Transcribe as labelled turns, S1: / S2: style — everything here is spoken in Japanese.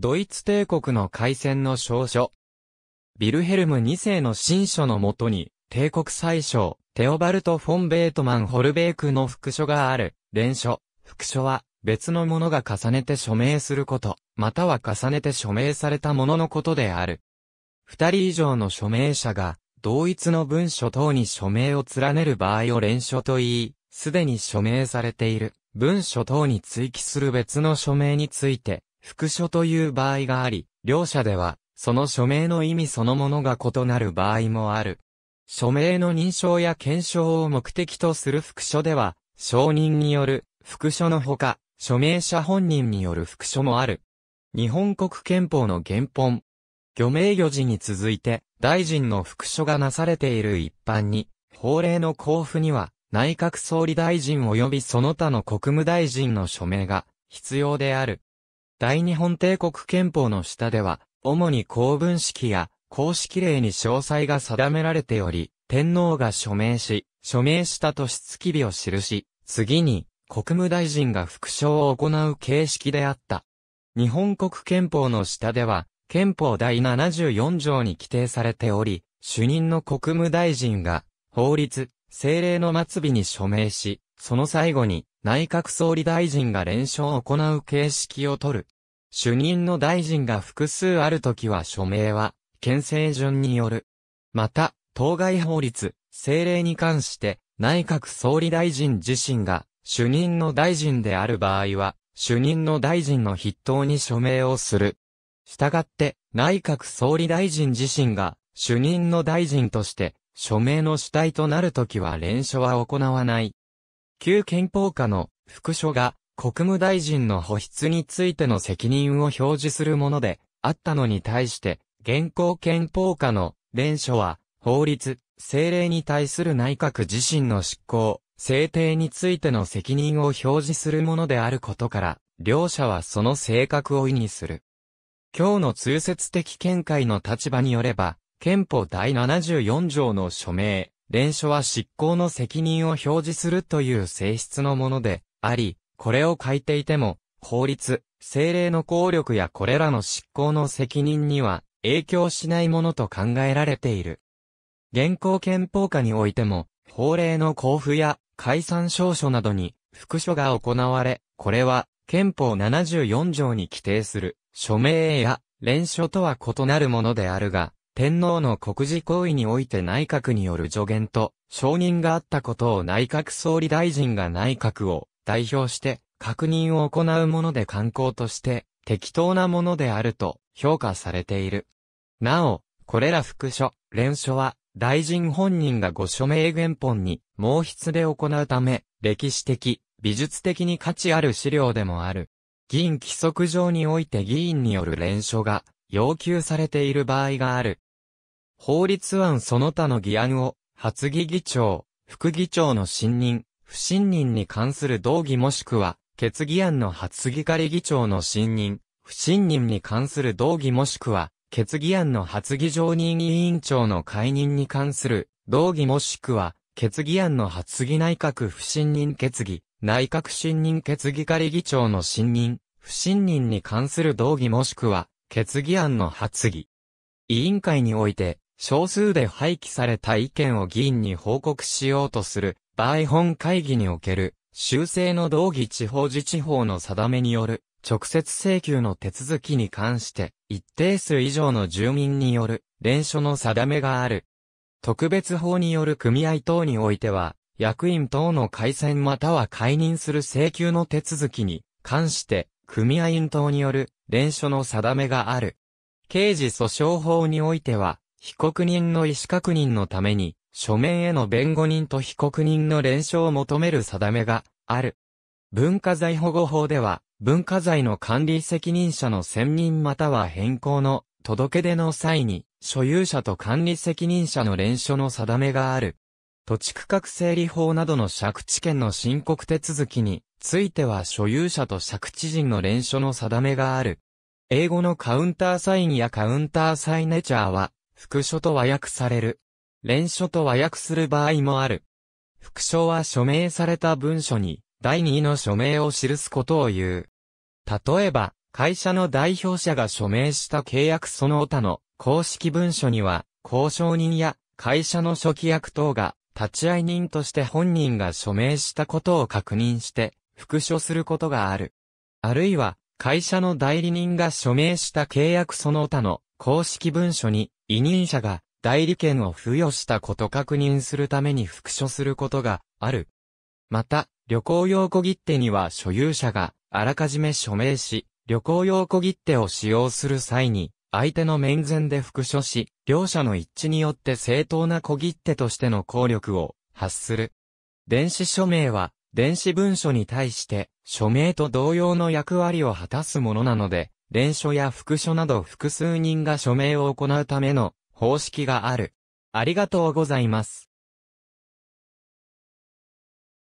S1: ドイツ帝国の海戦の証書。ビルヘルム2世の新書のもとに、帝国最小、テオバルト・フォン・ベートマン・ホルベークの副書がある、連書。副書は、別の者が重ねて署名すること、または重ねて署名されたもののことである。二人以上の署名者が、同一の文書等に署名を連ねる場合を連書と言い、すでに署名されている文書等に追記する別の署名について、副書という場合があり、両者では、その署名の意味そのものが異なる場合もある。署名の認証や検証を目的とする副書では、承認による副書のほか、署名者本人による副書もある。日本国憲法の原本。漁名漁事に続いて、大臣の副書がなされている一般に、法令の交付には、内閣総理大臣及びその他の国務大臣の署名が必要である。大日本帝国憲法の下では、主に公文式や公式令に詳細が定められており、天皇が署名し、署名したとし月日を記し、次に国務大臣が副賞を行う形式であった。日本国憲法の下では、憲法第74条に規定されており、主任の国務大臣が、法律、政令の末尾に署名し、その最後に内閣総理大臣が連勝を行う形式をとる。主任の大臣が複数あるときは署名は、憲政順による。また、当該法律、政令に関して、内閣総理大臣自身が、主任の大臣である場合は、主任の大臣の筆頭に署名をする。したがって、内閣総理大臣自身が、主任の大臣として、署名の主体となるときは連署は行わない。旧憲法下の副署が国務大臣の保筆についての責任を表示するもので、あったのに対して、現行憲法下の連署は、法律、政令に対する内閣自身の執行、制定についての責任を表示するものであることから、両者はその性格を意味する。今日の通説的見解の立場によれば、憲法第74条の署名、連署は執行の責任を表示するという性質のもので、あり、これを書いていても、法律、政令の効力やこれらの執行の責任には影響しないものと考えられている。現行憲法下においても、法令の交付や解散証書などに副書が行われ、これは憲法74条に規定する署名や連署とは異なるものであるが、天皇の国事行為において内閣による助言と承認があったことを内閣総理大臣が内閣を代表して確認を行うもので観光として適当なものであると評価されている。なお、これら副書、連書は大臣本人がご署名原本に毛筆で行うため、歴史的、美術的に価値ある資料でもある。議員規則上において議員による連書が要求されている場合がある。法律案その他の議案を、発議議長、副議長の信任、不信任に関する動議もしくは、決議案の発議仮議長の信任、不信任に関する動議もしくは、決議案の発議常任委員長の解任に関する動議もしくは、決議案の発議内閣不信任決議、内閣信任決議仮議長の信任、不信任に関する動議もしくは、決議案の発議。委員会において、少数で廃棄された意見を議員に報告しようとする場合本会議における、修正の道義地方自治法の定めによる、直接請求の手続きに関して、一定数以上の住民による、連署の定めがある。特別法による組合等においては、役員等の改選または解任する請求の手続きに関して、組合員等による連署の定めがある。刑事訴訟法においては、被告人の意思確認のために、書面への弁護人と被告人の連勝を求める定めがある。文化財保護法では、文化財の管理責任者の選任または変更の届け出の際に、所有者と管理責任者の連署の定めがある。土地区画整理法などの借地権の申告手続きについては所有者と借地人の連署の定めがある。英語のカウンターサインやカウンターサイネチャーは、副書と和訳される。連書と和訳する場合もある。副書は署名された文書に第2の署名を記すことを言う。例えば、会社の代表者が署名した契約その他の公式文書には、交渉人や会社の初期役等が立ち会い人として本人が署名したことを確認して副書することがある。あるいは、会社の代理人が署名した契約その他の公式文書に委任者が代理権を付与したこと確認するために復書することがある。また、旅行用小切手には所有者があらかじめ署名し、旅行用小切手を使用する際に、相手の面前で復書し、両者の一致によって正当な小切手としての効力を発する。電子署名は、電子文書に対して、署名と同様の役割を果たすものなので、連書や副書など複数人が署名を行うための方式がある。ありがとうございます。